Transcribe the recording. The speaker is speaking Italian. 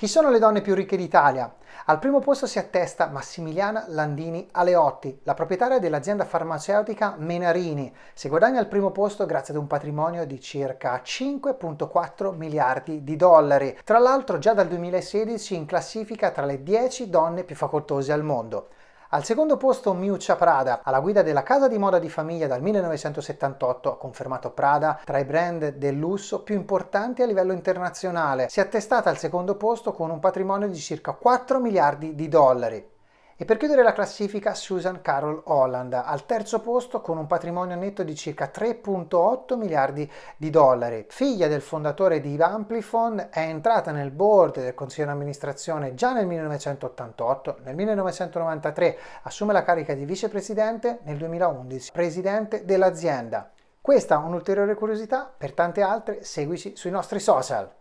Chi sono le donne più ricche d'Italia? Al primo posto si attesta Massimiliana Landini Aleotti, la proprietaria dell'azienda farmaceutica Menarini. Si guadagna al primo posto grazie ad un patrimonio di circa 5.4 miliardi di dollari. Tra l'altro già dal 2016 in classifica tra le 10 donne più facoltose al mondo. Al secondo posto Miuccia Prada, alla guida della casa di moda di famiglia dal 1978, ha confermato Prada tra i brand del lusso più importanti a livello internazionale. Si è attestata al secondo posto con un patrimonio di circa 4 miliardi di dollari. E per chiudere la classifica Susan Carol Holland al terzo posto con un patrimonio netto di circa 3.8 miliardi di dollari. Figlia del fondatore di Amplifon, è entrata nel board del consiglio di amministrazione già nel 1988, nel 1993 assume la carica di vicepresidente, nel 2011 presidente dell'azienda. Questa è un'ulteriore curiosità, per tante altre seguici sui nostri social.